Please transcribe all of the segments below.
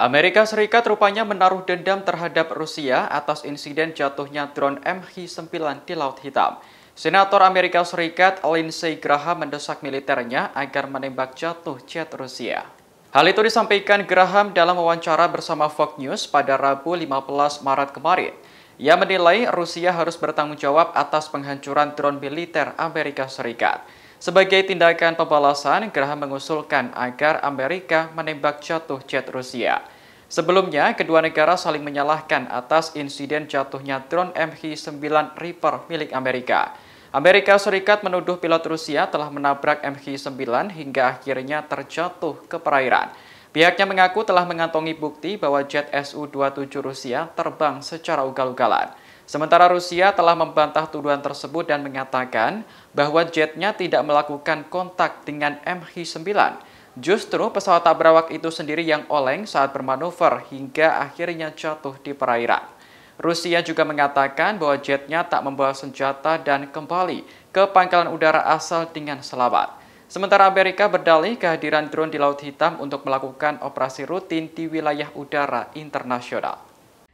Amerika Serikat rupanya menaruh dendam terhadap Rusia atas insiden jatuhnya drone MH-9 di Laut Hitam. Senator Amerika Serikat Lindsey Graham mendesak militernya agar menembak jatuh jet Rusia. Hal itu disampaikan Graham dalam wawancara bersama Fox News pada Rabu 15 Maret kemarin. Ia menilai Rusia harus bertanggung jawab atas penghancuran drone militer Amerika Serikat. Sebagai tindakan pembalasan, Graham mengusulkan agar Amerika menembak jatuh jet Rusia. Sebelumnya, kedua negara saling menyalahkan atas insiden jatuhnya drone MH-9 Reaper milik Amerika. Amerika Serikat menuduh pilot Rusia telah menabrak MH-9 hingga akhirnya terjatuh ke perairan. Pihaknya mengaku telah mengantongi bukti bahwa jet Su-27 Rusia terbang secara ugal-ugalan. Sementara Rusia telah membantah tuduhan tersebut dan mengatakan bahwa jetnya tidak melakukan kontak dengan MH-9. Justru pesawat tak berawak itu sendiri yang oleng saat bermanuver hingga akhirnya jatuh di perairan. Rusia juga mengatakan bahwa jetnya tak membawa senjata dan kembali ke pangkalan udara asal dengan selamat. Sementara Amerika berdalih kehadiran drone di Laut Hitam untuk melakukan operasi rutin di wilayah udara internasional.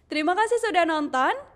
Terima kasih sudah nonton.